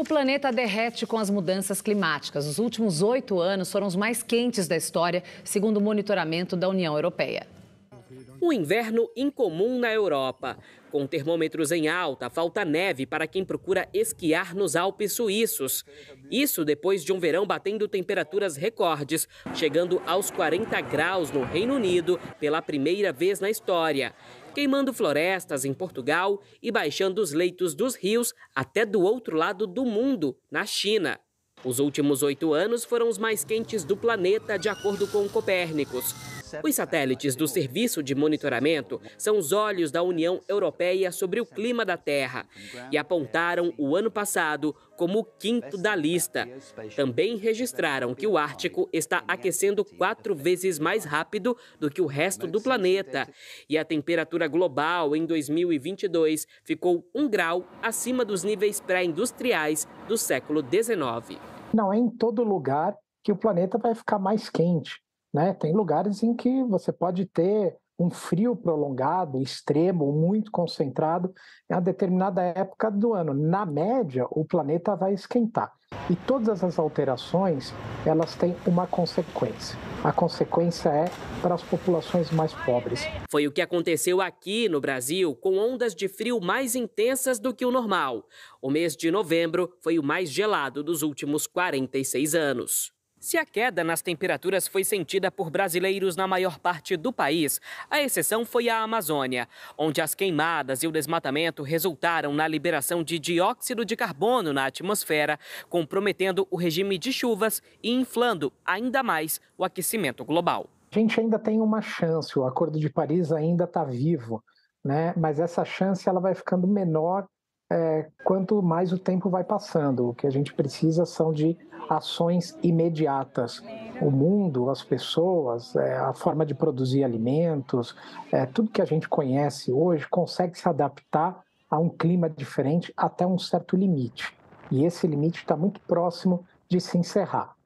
O planeta derrete com as mudanças climáticas. Os últimos oito anos foram os mais quentes da história, segundo o monitoramento da União Europeia. Um inverno incomum na Europa. Com termômetros em alta, falta neve para quem procura esquiar nos Alpes suíços. Isso depois de um verão batendo temperaturas recordes, chegando aos 40 graus no Reino Unido pela primeira vez na história, queimando florestas em Portugal e baixando os leitos dos rios até do outro lado do mundo, na China. Os últimos oito anos foram os mais quentes do planeta, de acordo com Copérnicos. Os satélites do Serviço de Monitoramento são os olhos da União Europeia sobre o clima da Terra e apontaram o ano passado como o quinto da lista. Também registraram que o Ártico está aquecendo quatro vezes mais rápido do que o resto do planeta. E a temperatura global em 2022 ficou um grau acima dos níveis pré-industriais do século XIX. Não é em todo lugar que o planeta vai ficar mais quente. Né? Tem lugares em que você pode ter um frio prolongado, extremo, muito concentrado, em é uma determinada época do ano. Na média, o planeta vai esquentar. E todas as alterações, elas têm uma consequência. A consequência é para as populações mais pobres. Foi o que aconteceu aqui no Brasil, com ondas de frio mais intensas do que o normal. O mês de novembro foi o mais gelado dos últimos 46 anos. Se a queda nas temperaturas foi sentida por brasileiros na maior parte do país, a exceção foi a Amazônia, onde as queimadas e o desmatamento resultaram na liberação de dióxido de carbono na atmosfera, comprometendo o regime de chuvas e inflando ainda mais o aquecimento global. A gente ainda tem uma chance, o Acordo de Paris ainda está vivo, né? mas essa chance ela vai ficando menor é, quanto mais o tempo vai passando. O que a gente precisa são de ações imediatas. O mundo, as pessoas, é, a forma de produzir alimentos, é, tudo que a gente conhece hoje consegue se adaptar a um clima diferente até um certo limite. E esse limite está muito próximo de se encerrar.